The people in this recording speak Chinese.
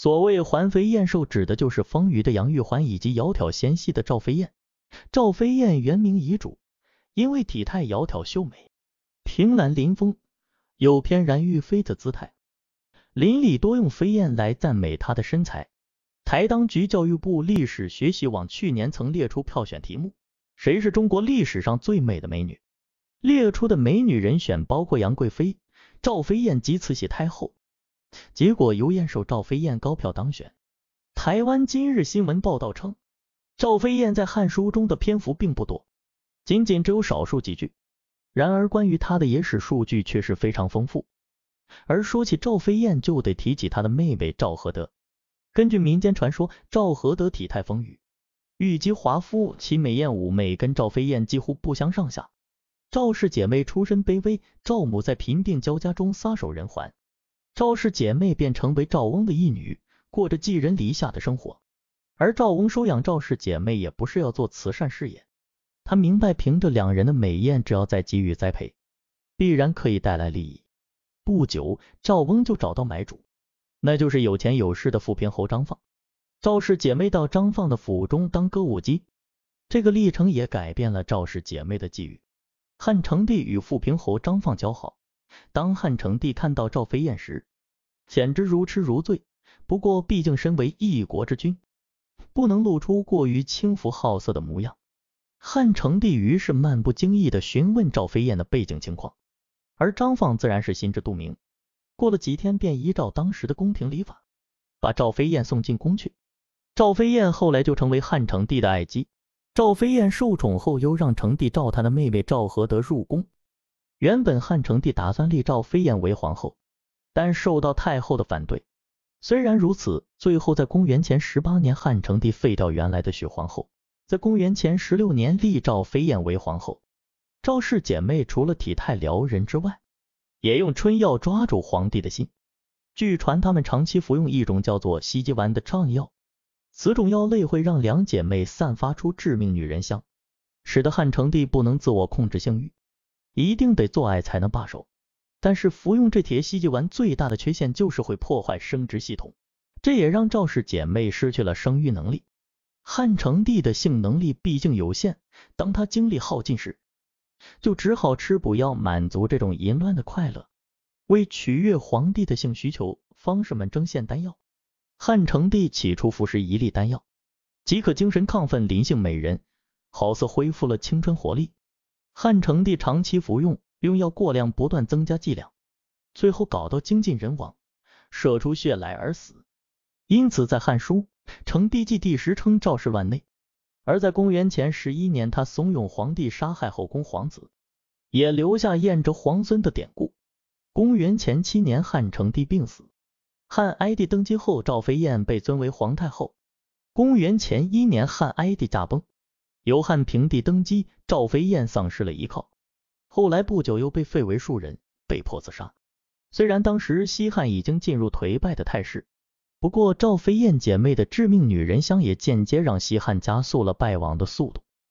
所谓“环肥燕瘦”指的就是丰腴的杨玉环以及窈窕纤细的赵飞燕。赵飞燕原名遗嘱，因为体态窈窕秀美，凭栏临风，有翩然欲飞的姿态，邻里多用飞燕来赞美她的身材。台当局教育部历史学习网去年曾列出票选题目：谁是中国历史上最美的美女？列出的美女人选包括杨贵妃、赵飞燕及慈禧太后。结果，尤艳守赵飞燕高票当选。台湾今日新闻报道称，赵飞燕在《汉书》中的篇幅并不多，仅仅只有少数几句。然而，关于她的野史数据却是非常丰富。而说起赵飞燕，就得提起她的妹妹赵合德。根据民间传说，赵合德体态丰腴，玉肌华肤，其美艳妩媚跟赵飞燕几乎不相上下。赵氏姐妹出身卑微，赵母在贫病交加中撒手人寰。赵氏姐妹便成为赵翁的义女，过着寄人篱下的生活。而赵翁收养赵氏姐妹也不是要做慈善事业，他明白凭着两人的美艳，只要再给予栽培，必然可以带来利益。不久，赵翁就找到买主，那就是有钱有势的富平侯张放。赵氏姐妹到张放的府中当歌舞姬，这个历程也改变了赵氏姐妹的际遇。汉成帝与富平侯张放交好，当汉成帝看到赵飞燕时，简直如痴如醉。不过，毕竟身为一国之君，不能露出过于轻浮好色的模样。汉成帝于是漫不经意地询问赵飞燕的背景情况，而张放自然是心知肚明。过了几天，便依照当时的宫廷礼法，把赵飞燕送进宫去。赵飞燕后来就成为汉成帝的爱姬。赵飞燕受宠后，又让成帝召他的妹妹赵合德入宫。原本汉成帝打算立赵飞燕为皇后。但受到太后的反对。虽然如此，最后在公元前十八年，汉成帝废掉原来的许皇后，在公元前十六年立赵飞燕为皇后。赵氏姐妹除了体态撩人之外，也用春药抓住皇帝的心。据传她们长期服用一种叫做“西极丸”的胀药，此种药类会让两姐妹散发出致命女人香，使得汉成帝不能自我控制性欲，一定得做爱才能罢手。但是服用这铁西剂丸最大的缺陷就是会破坏生殖系统，这也让赵氏姐妹失去了生育能力。汉成帝的性能力毕竟有限，当他精力耗尽时，就只好吃补药满足这种淫乱的快乐。为取悦皇帝的性需求，方士们争献丹药。汉成帝起初服食一粒丹药，即可精神亢奋，临性美人，好似恢复了青春活力。汉成帝长期服用。用药过量，不断增加剂量，最后搞到精尽人亡，射出血来而死。因此，在《汉书》成帝纪第十称赵氏乱内。而在公元前十一年，他怂恿皇帝杀害后宫皇子，也留下燕啄皇孙的典故。公元前七年，汉成帝病死，汉哀帝登基后，赵飞燕被尊为皇太后。公元前一年，汉哀帝驾崩，由汉平帝登基，赵飞燕丧失了依靠。后来不久又被废为庶人，被迫自杀。虽然当时西汉已经进入颓败的态势，不过赵飞燕姐妹的致命女人香也间接让西汉加速了败亡的速度。